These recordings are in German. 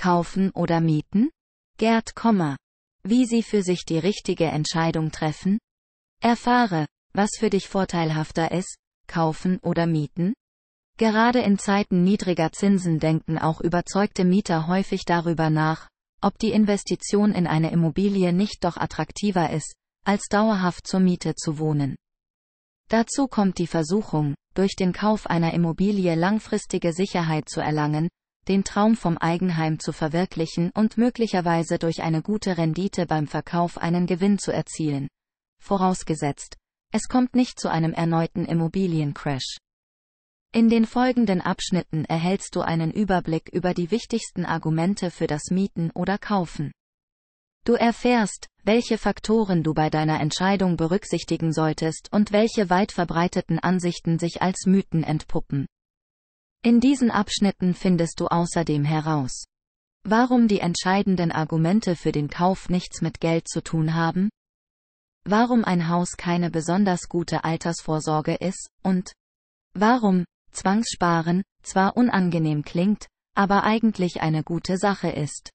kaufen oder mieten? Gerd, wie Sie für sich die richtige Entscheidung treffen? Erfahre, was für dich vorteilhafter ist, kaufen oder mieten? Gerade in Zeiten niedriger Zinsen denken auch überzeugte Mieter häufig darüber nach, ob die Investition in eine Immobilie nicht doch attraktiver ist, als dauerhaft zur Miete zu wohnen. Dazu kommt die Versuchung, durch den Kauf einer Immobilie langfristige Sicherheit zu erlangen, den Traum vom Eigenheim zu verwirklichen und möglicherweise durch eine gute Rendite beim Verkauf einen Gewinn zu erzielen. Vorausgesetzt, es kommt nicht zu einem erneuten Immobiliencrash. In den folgenden Abschnitten erhältst du einen Überblick über die wichtigsten Argumente für das Mieten oder Kaufen. Du erfährst, welche Faktoren du bei deiner Entscheidung berücksichtigen solltest und welche weit verbreiteten Ansichten sich als Mythen entpuppen. In diesen Abschnitten findest du außerdem heraus, warum die entscheidenden Argumente für den Kauf nichts mit Geld zu tun haben, warum ein Haus keine besonders gute Altersvorsorge ist und warum Zwangssparen zwar unangenehm klingt, aber eigentlich eine gute Sache ist.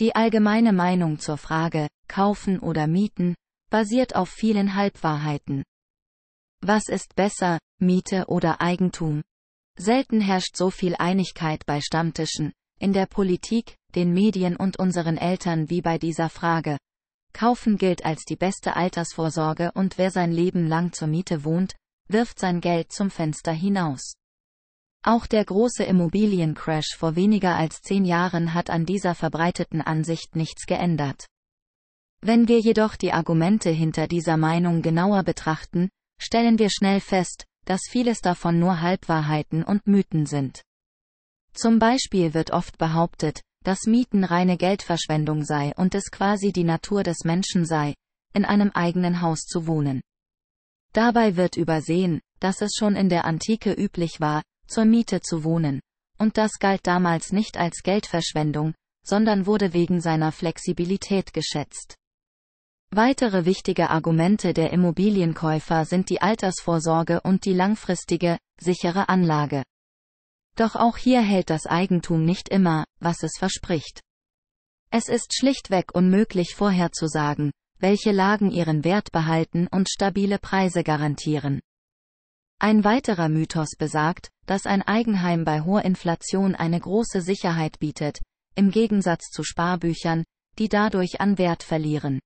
Die allgemeine Meinung zur Frage, kaufen oder mieten, basiert auf vielen Halbwahrheiten. Was ist besser, Miete oder Eigentum? Selten herrscht so viel Einigkeit bei Stammtischen, in der Politik, den Medien und unseren Eltern wie bei dieser Frage. Kaufen gilt als die beste Altersvorsorge und wer sein Leben lang zur Miete wohnt, wirft sein Geld zum Fenster hinaus. Auch der große Immobiliencrash vor weniger als zehn Jahren hat an dieser verbreiteten Ansicht nichts geändert. Wenn wir jedoch die Argumente hinter dieser Meinung genauer betrachten, stellen wir schnell fest, dass vieles davon nur Halbwahrheiten und Mythen sind. Zum Beispiel wird oft behauptet, dass Mieten reine Geldverschwendung sei und es quasi die Natur des Menschen sei, in einem eigenen Haus zu wohnen. Dabei wird übersehen, dass es schon in der Antike üblich war, zur Miete zu wohnen, und das galt damals nicht als Geldverschwendung, sondern wurde wegen seiner Flexibilität geschätzt. Weitere wichtige Argumente der Immobilienkäufer sind die Altersvorsorge und die langfristige, sichere Anlage. Doch auch hier hält das Eigentum nicht immer, was es verspricht. Es ist schlichtweg unmöglich vorherzusagen, welche Lagen ihren Wert behalten und stabile Preise garantieren. Ein weiterer Mythos besagt, dass ein Eigenheim bei hoher Inflation eine große Sicherheit bietet, im Gegensatz zu Sparbüchern, die dadurch an Wert verlieren.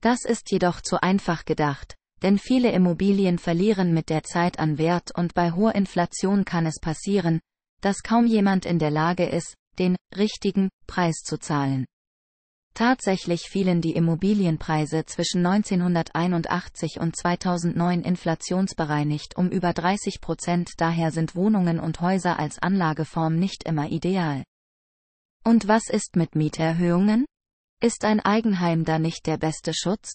Das ist jedoch zu einfach gedacht, denn viele Immobilien verlieren mit der Zeit an Wert und bei hoher Inflation kann es passieren, dass kaum jemand in der Lage ist, den richtigen Preis zu zahlen. Tatsächlich fielen die Immobilienpreise zwischen 1981 und 2009 inflationsbereinigt um über 30 Prozent, daher sind Wohnungen und Häuser als Anlageform nicht immer ideal. Und was ist mit Mieterhöhungen? Ist ein Eigenheim da nicht der beste Schutz?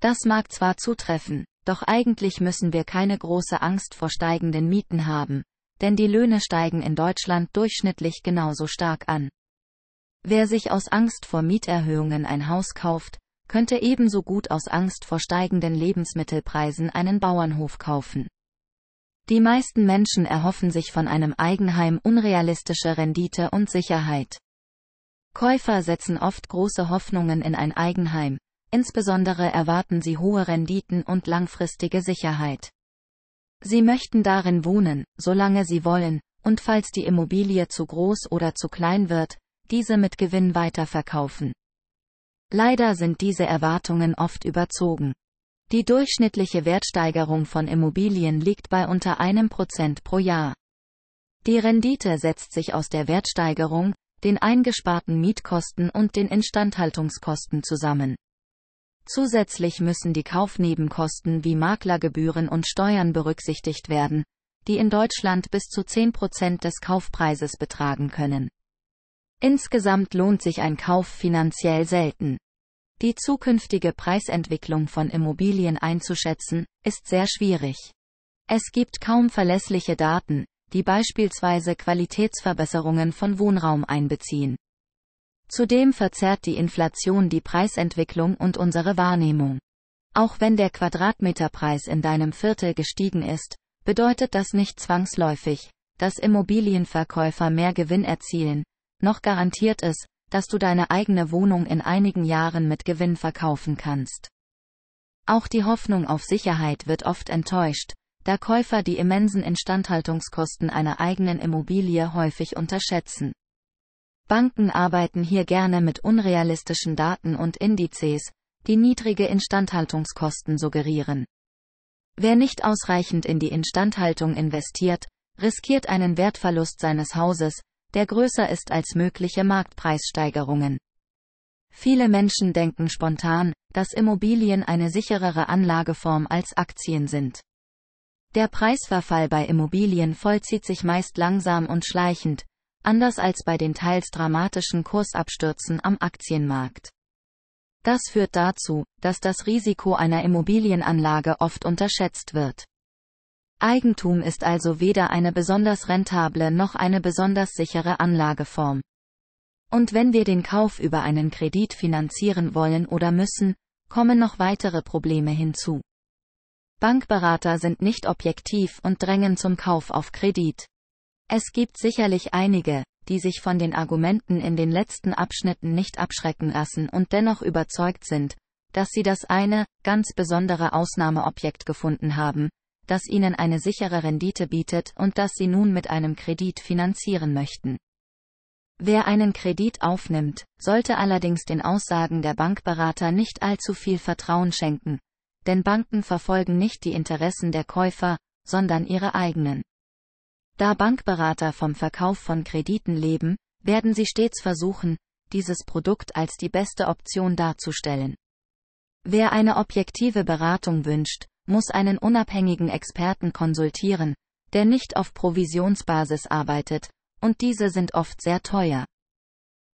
Das mag zwar zutreffen, doch eigentlich müssen wir keine große Angst vor steigenden Mieten haben, denn die Löhne steigen in Deutschland durchschnittlich genauso stark an. Wer sich aus Angst vor Mieterhöhungen ein Haus kauft, könnte ebenso gut aus Angst vor steigenden Lebensmittelpreisen einen Bauernhof kaufen. Die meisten Menschen erhoffen sich von einem Eigenheim unrealistische Rendite und Sicherheit. Käufer setzen oft große Hoffnungen in ein Eigenheim, insbesondere erwarten sie hohe Renditen und langfristige Sicherheit. Sie möchten darin wohnen, solange sie wollen, und falls die Immobilie zu groß oder zu klein wird, diese mit Gewinn weiterverkaufen. Leider sind diese Erwartungen oft überzogen. Die durchschnittliche Wertsteigerung von Immobilien liegt bei unter einem Prozent pro Jahr. Die Rendite setzt sich aus der Wertsteigerung, den eingesparten Mietkosten und den Instandhaltungskosten zusammen. Zusätzlich müssen die Kaufnebenkosten wie Maklergebühren und Steuern berücksichtigt werden, die in Deutschland bis zu 10% des Kaufpreises betragen können. Insgesamt lohnt sich ein Kauf finanziell selten. Die zukünftige Preisentwicklung von Immobilien einzuschätzen, ist sehr schwierig. Es gibt kaum verlässliche Daten, die beispielsweise Qualitätsverbesserungen von Wohnraum einbeziehen. Zudem verzerrt die Inflation die Preisentwicklung und unsere Wahrnehmung. Auch wenn der Quadratmeterpreis in deinem Viertel gestiegen ist, bedeutet das nicht zwangsläufig, dass Immobilienverkäufer mehr Gewinn erzielen, noch garantiert es, dass du deine eigene Wohnung in einigen Jahren mit Gewinn verkaufen kannst. Auch die Hoffnung auf Sicherheit wird oft enttäuscht, da Käufer die immensen Instandhaltungskosten einer eigenen Immobilie häufig unterschätzen. Banken arbeiten hier gerne mit unrealistischen Daten und Indizes, die niedrige Instandhaltungskosten suggerieren. Wer nicht ausreichend in die Instandhaltung investiert, riskiert einen Wertverlust seines Hauses, der größer ist als mögliche Marktpreissteigerungen. Viele Menschen denken spontan, dass Immobilien eine sicherere Anlageform als Aktien sind. Der Preisverfall bei Immobilien vollzieht sich meist langsam und schleichend, anders als bei den teils dramatischen Kursabstürzen am Aktienmarkt. Das führt dazu, dass das Risiko einer Immobilienanlage oft unterschätzt wird. Eigentum ist also weder eine besonders rentable noch eine besonders sichere Anlageform. Und wenn wir den Kauf über einen Kredit finanzieren wollen oder müssen, kommen noch weitere Probleme hinzu. Bankberater sind nicht objektiv und drängen zum Kauf auf Kredit. Es gibt sicherlich einige, die sich von den Argumenten in den letzten Abschnitten nicht abschrecken lassen und dennoch überzeugt sind, dass sie das eine, ganz besondere Ausnahmeobjekt gefunden haben, das ihnen eine sichere Rendite bietet und das sie nun mit einem Kredit finanzieren möchten. Wer einen Kredit aufnimmt, sollte allerdings den Aussagen der Bankberater nicht allzu viel Vertrauen schenken, denn Banken verfolgen nicht die Interessen der Käufer, sondern ihre eigenen. Da Bankberater vom Verkauf von Krediten leben, werden sie stets versuchen, dieses Produkt als die beste Option darzustellen. Wer eine objektive Beratung wünscht, muss einen unabhängigen Experten konsultieren, der nicht auf Provisionsbasis arbeitet, und diese sind oft sehr teuer.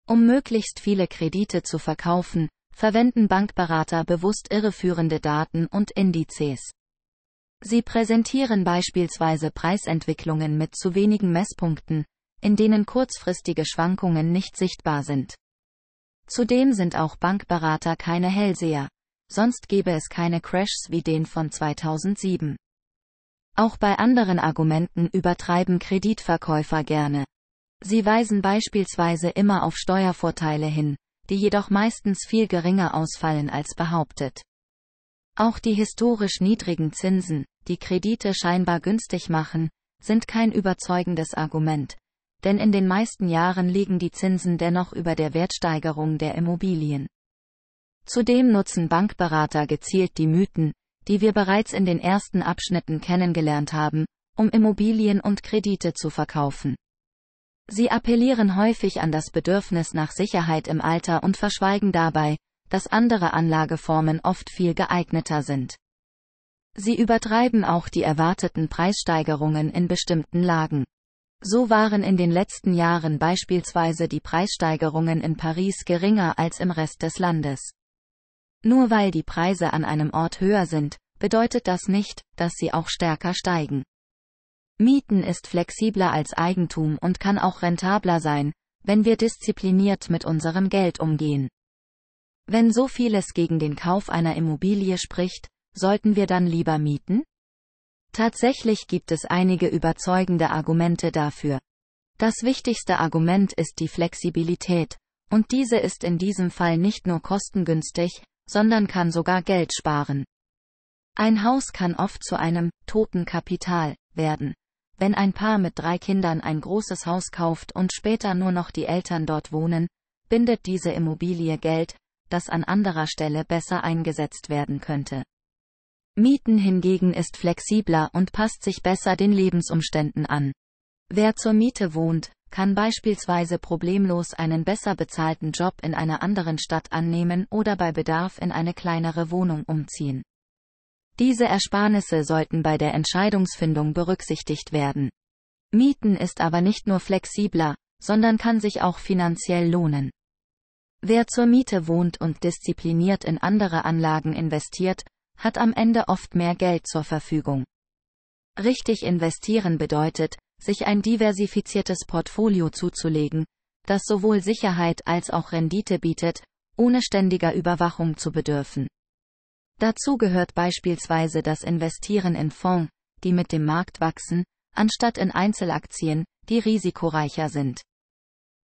Um möglichst viele Kredite zu verkaufen, verwenden Bankberater bewusst irreführende Daten und Indizes. Sie präsentieren beispielsweise Preisentwicklungen mit zu wenigen Messpunkten, in denen kurzfristige Schwankungen nicht sichtbar sind. Zudem sind auch Bankberater keine Hellseher, sonst gäbe es keine Crashs wie den von 2007. Auch bei anderen Argumenten übertreiben Kreditverkäufer gerne. Sie weisen beispielsweise immer auf Steuervorteile hin, die jedoch meistens viel geringer ausfallen als behauptet. Auch die historisch niedrigen Zinsen, die Kredite scheinbar günstig machen, sind kein überzeugendes Argument, denn in den meisten Jahren liegen die Zinsen dennoch über der Wertsteigerung der Immobilien. Zudem nutzen Bankberater gezielt die Mythen, die wir bereits in den ersten Abschnitten kennengelernt haben, um Immobilien und Kredite zu verkaufen. Sie appellieren häufig an das Bedürfnis nach Sicherheit im Alter und verschweigen dabei, dass andere Anlageformen oft viel geeigneter sind. Sie übertreiben auch die erwarteten Preissteigerungen in bestimmten Lagen. So waren in den letzten Jahren beispielsweise die Preissteigerungen in Paris geringer als im Rest des Landes. Nur weil die Preise an einem Ort höher sind, bedeutet das nicht, dass sie auch stärker steigen. Mieten ist flexibler als Eigentum und kann auch rentabler sein, wenn wir diszipliniert mit unserem Geld umgehen. Wenn so vieles gegen den Kauf einer Immobilie spricht, sollten wir dann lieber mieten? Tatsächlich gibt es einige überzeugende Argumente dafür. Das wichtigste Argument ist die Flexibilität, und diese ist in diesem Fall nicht nur kostengünstig, sondern kann sogar Geld sparen. Ein Haus kann oft zu einem toten Kapital werden. Wenn ein Paar mit drei Kindern ein großes Haus kauft und später nur noch die Eltern dort wohnen, bindet diese Immobilie Geld, das an anderer Stelle besser eingesetzt werden könnte. Mieten hingegen ist flexibler und passt sich besser den Lebensumständen an. Wer zur Miete wohnt, kann beispielsweise problemlos einen besser bezahlten Job in einer anderen Stadt annehmen oder bei Bedarf in eine kleinere Wohnung umziehen. Diese Ersparnisse sollten bei der Entscheidungsfindung berücksichtigt werden. Mieten ist aber nicht nur flexibler, sondern kann sich auch finanziell lohnen. Wer zur Miete wohnt und diszipliniert in andere Anlagen investiert, hat am Ende oft mehr Geld zur Verfügung. Richtig investieren bedeutet, sich ein diversifiziertes Portfolio zuzulegen, das sowohl Sicherheit als auch Rendite bietet, ohne ständiger Überwachung zu bedürfen. Dazu gehört beispielsweise das Investieren in Fonds, die mit dem Markt wachsen, anstatt in Einzelaktien, die risikoreicher sind.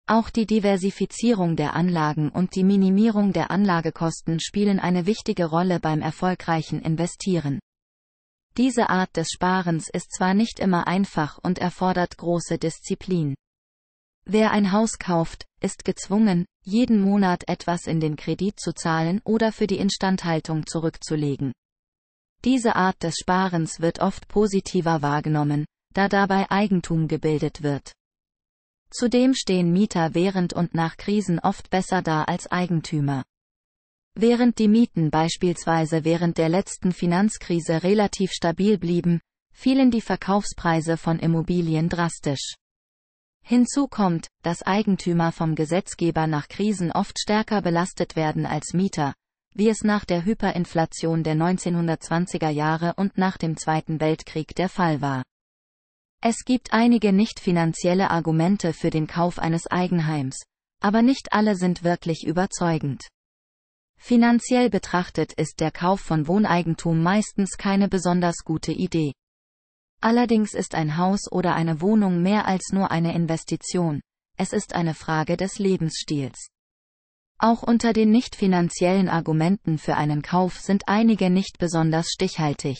Auch die Diversifizierung der Anlagen und die Minimierung der Anlagekosten spielen eine wichtige Rolle beim erfolgreichen Investieren. Diese Art des Sparens ist zwar nicht immer einfach und erfordert große Disziplin. Wer ein Haus kauft, ist gezwungen, jeden Monat etwas in den Kredit zu zahlen oder für die Instandhaltung zurückzulegen. Diese Art des Sparens wird oft positiver wahrgenommen, da dabei Eigentum gebildet wird. Zudem stehen Mieter während und nach Krisen oft besser da als Eigentümer. Während die Mieten beispielsweise während der letzten Finanzkrise relativ stabil blieben, fielen die Verkaufspreise von Immobilien drastisch. Hinzu kommt, dass Eigentümer vom Gesetzgeber nach Krisen oft stärker belastet werden als Mieter, wie es nach der Hyperinflation der 1920er Jahre und nach dem Zweiten Weltkrieg der Fall war. Es gibt einige nicht finanzielle Argumente für den Kauf eines Eigenheims, aber nicht alle sind wirklich überzeugend. Finanziell betrachtet ist der Kauf von Wohneigentum meistens keine besonders gute Idee. Allerdings ist ein Haus oder eine Wohnung mehr als nur eine Investition, es ist eine Frage des Lebensstils. Auch unter den nicht finanziellen Argumenten für einen Kauf sind einige nicht besonders stichhaltig.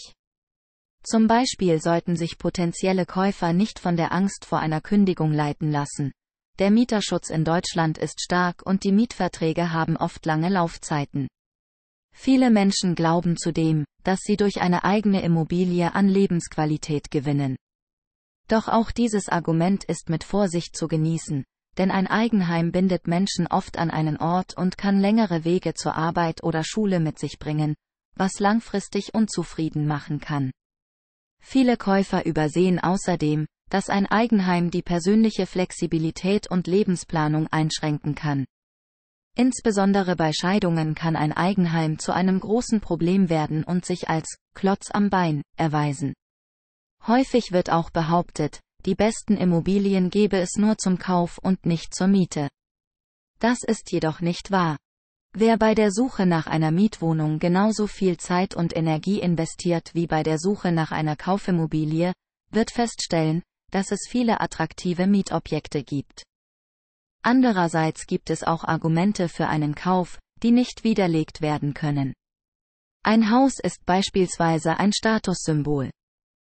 Zum Beispiel sollten sich potenzielle Käufer nicht von der Angst vor einer Kündigung leiten lassen. Der Mieterschutz in Deutschland ist stark und die Mietverträge haben oft lange Laufzeiten. Viele Menschen glauben zudem, dass sie durch eine eigene Immobilie an Lebensqualität gewinnen. Doch auch dieses Argument ist mit Vorsicht zu genießen, denn ein Eigenheim bindet Menschen oft an einen Ort und kann längere Wege zur Arbeit oder Schule mit sich bringen, was langfristig unzufrieden machen kann. Viele Käufer übersehen außerdem, dass ein Eigenheim die persönliche Flexibilität und Lebensplanung einschränken kann. Insbesondere bei Scheidungen kann ein Eigenheim zu einem großen Problem werden und sich als Klotz am Bein erweisen. Häufig wird auch behauptet, die besten Immobilien gebe es nur zum Kauf und nicht zur Miete. Das ist jedoch nicht wahr. Wer bei der Suche nach einer Mietwohnung genauso viel Zeit und Energie investiert wie bei der Suche nach einer Kaufimmobilie, wird feststellen, dass es viele attraktive Mietobjekte gibt. Andererseits gibt es auch Argumente für einen Kauf, die nicht widerlegt werden können. Ein Haus ist beispielsweise ein Statussymbol.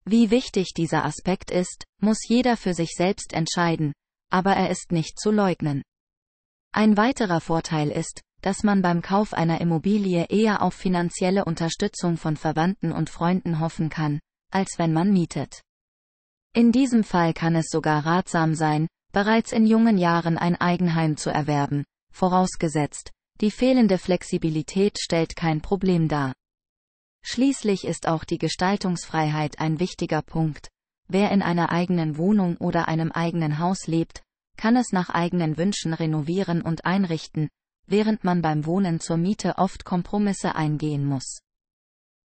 Wie wichtig dieser Aspekt ist, muss jeder für sich selbst entscheiden, aber er ist nicht zu leugnen. Ein weiterer Vorteil ist, dass man beim Kauf einer Immobilie eher auf finanzielle Unterstützung von Verwandten und Freunden hoffen kann, als wenn man mietet. In diesem Fall kann es sogar ratsam sein, bereits in jungen Jahren ein Eigenheim zu erwerben, vorausgesetzt, die fehlende Flexibilität stellt kein Problem dar. Schließlich ist auch die Gestaltungsfreiheit ein wichtiger Punkt. Wer in einer eigenen Wohnung oder einem eigenen Haus lebt, kann es nach eigenen Wünschen renovieren und einrichten, während man beim Wohnen zur Miete oft Kompromisse eingehen muss.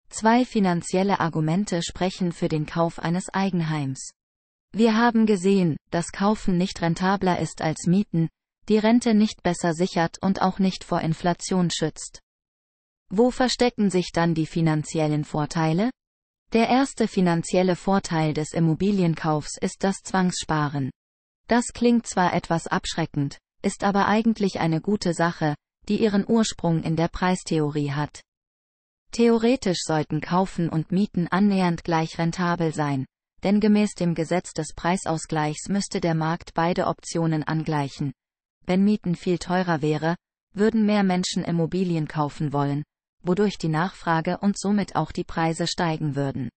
Zwei finanzielle Argumente sprechen für den Kauf eines Eigenheims. Wir haben gesehen, dass Kaufen nicht rentabler ist als Mieten, die Rente nicht besser sichert und auch nicht vor Inflation schützt. Wo verstecken sich dann die finanziellen Vorteile? Der erste finanzielle Vorteil des Immobilienkaufs ist das Zwangssparen. Das klingt zwar etwas abschreckend, ist aber eigentlich eine gute Sache, die ihren Ursprung in der Preistheorie hat. Theoretisch sollten Kaufen und Mieten annähernd gleich rentabel sein, denn gemäß dem Gesetz des Preisausgleichs müsste der Markt beide Optionen angleichen. Wenn Mieten viel teurer wäre, würden mehr Menschen Immobilien kaufen wollen, wodurch die Nachfrage und somit auch die Preise steigen würden.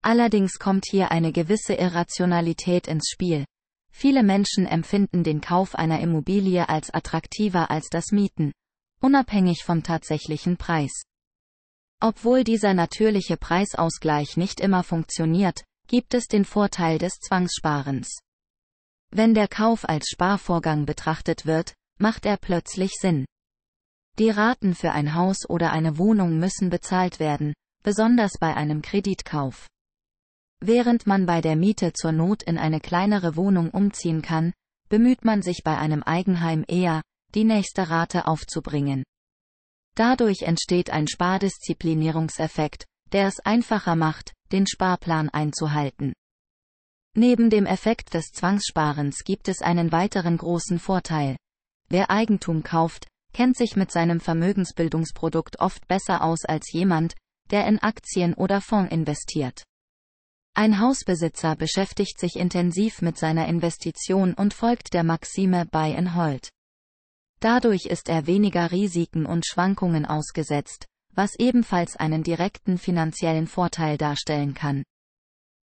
Allerdings kommt hier eine gewisse Irrationalität ins Spiel. Viele Menschen empfinden den Kauf einer Immobilie als attraktiver als das Mieten, unabhängig vom tatsächlichen Preis. Obwohl dieser natürliche Preisausgleich nicht immer funktioniert, gibt es den Vorteil des Zwangssparens. Wenn der Kauf als Sparvorgang betrachtet wird, macht er plötzlich Sinn. Die Raten für ein Haus oder eine Wohnung müssen bezahlt werden, besonders bei einem Kreditkauf. Während man bei der Miete zur Not in eine kleinere Wohnung umziehen kann, bemüht man sich bei einem Eigenheim eher, die nächste Rate aufzubringen. Dadurch entsteht ein Spardisziplinierungseffekt, der es einfacher macht, den Sparplan einzuhalten. Neben dem Effekt des Zwangssparens gibt es einen weiteren großen Vorteil. Wer Eigentum kauft, kennt sich mit seinem Vermögensbildungsprodukt oft besser aus als jemand, der in Aktien oder Fonds investiert. Ein Hausbesitzer beschäftigt sich intensiv mit seiner Investition und folgt der Maxime Buy and Hold. Dadurch ist er weniger Risiken und Schwankungen ausgesetzt, was ebenfalls einen direkten finanziellen Vorteil darstellen kann.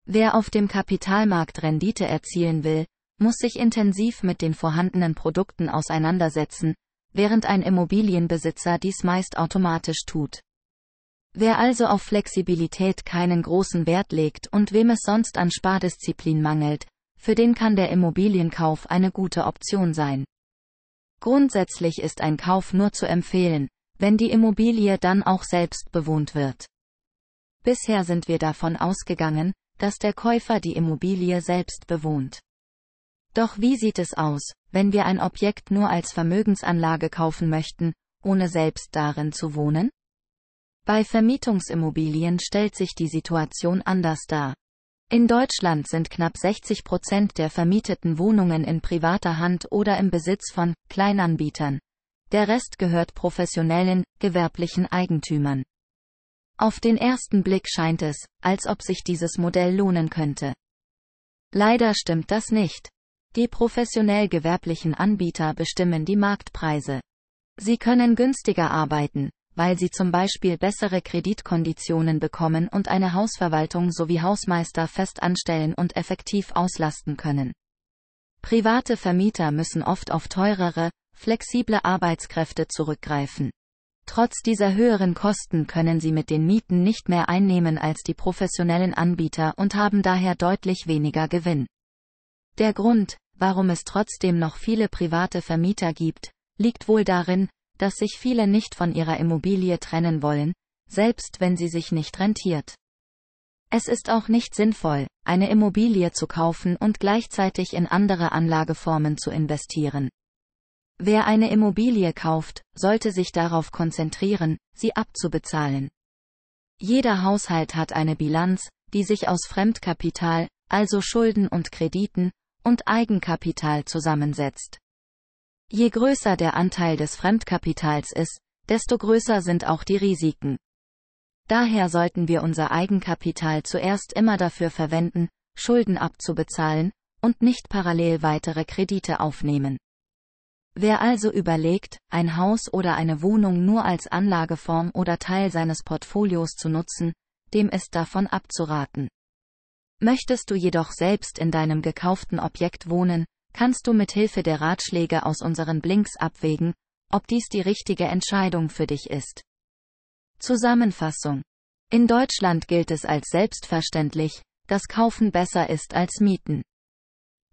Wer auf dem Kapitalmarkt Rendite erzielen will, muss sich intensiv mit den vorhandenen Produkten auseinandersetzen, während ein Immobilienbesitzer dies meist automatisch tut. Wer also auf Flexibilität keinen großen Wert legt und wem es sonst an Spardisziplin mangelt, für den kann der Immobilienkauf eine gute Option sein. Grundsätzlich ist ein Kauf nur zu empfehlen, wenn die Immobilie dann auch selbst bewohnt wird. Bisher sind wir davon ausgegangen, dass der Käufer die Immobilie selbst bewohnt. Doch wie sieht es aus, wenn wir ein Objekt nur als Vermögensanlage kaufen möchten, ohne selbst darin zu wohnen? Bei Vermietungsimmobilien stellt sich die Situation anders dar. In Deutschland sind knapp 60 Prozent der vermieteten Wohnungen in privater Hand oder im Besitz von Kleinanbietern, der Rest gehört professionellen, gewerblichen Eigentümern. Auf den ersten Blick scheint es, als ob sich dieses Modell lohnen könnte. Leider stimmt das nicht. Die professionell gewerblichen Anbieter bestimmen die Marktpreise. Sie können günstiger arbeiten, weil sie zum Beispiel bessere Kreditkonditionen bekommen und eine Hausverwaltung sowie Hausmeister fest anstellen und effektiv auslasten können. Private Vermieter müssen oft auf teurere, flexible Arbeitskräfte zurückgreifen. Trotz dieser höheren Kosten können sie mit den Mieten nicht mehr einnehmen als die professionellen Anbieter und haben daher deutlich weniger Gewinn. Der Grund, warum es trotzdem noch viele private Vermieter gibt, liegt wohl darin, dass sich viele nicht von ihrer Immobilie trennen wollen, selbst wenn sie sich nicht rentiert. Es ist auch nicht sinnvoll, eine Immobilie zu kaufen und gleichzeitig in andere Anlageformen zu investieren. Wer eine Immobilie kauft, sollte sich darauf konzentrieren, sie abzubezahlen. Jeder Haushalt hat eine Bilanz, die sich aus Fremdkapital, also Schulden und Krediten, und Eigenkapital zusammensetzt. Je größer der Anteil des Fremdkapitals ist, desto größer sind auch die Risiken. Daher sollten wir unser Eigenkapital zuerst immer dafür verwenden, Schulden abzubezahlen, und nicht parallel weitere Kredite aufnehmen. Wer also überlegt, ein Haus oder eine Wohnung nur als Anlageform oder Teil seines Portfolios zu nutzen, dem ist davon abzuraten. Möchtest du jedoch selbst in deinem gekauften Objekt wohnen, kannst du mit Hilfe der Ratschläge aus unseren Blinks abwägen, ob dies die richtige Entscheidung für dich ist. Zusammenfassung. In Deutschland gilt es als selbstverständlich, dass Kaufen besser ist als Mieten.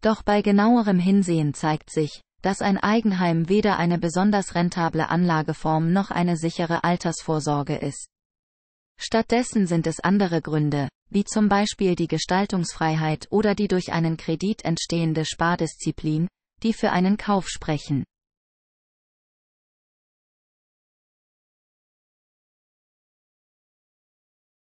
Doch bei genauerem Hinsehen zeigt sich, dass ein Eigenheim weder eine besonders rentable Anlageform noch eine sichere Altersvorsorge ist. Stattdessen sind es andere Gründe, wie zum Beispiel die Gestaltungsfreiheit oder die durch einen Kredit entstehende Spardisziplin, die für einen Kauf sprechen.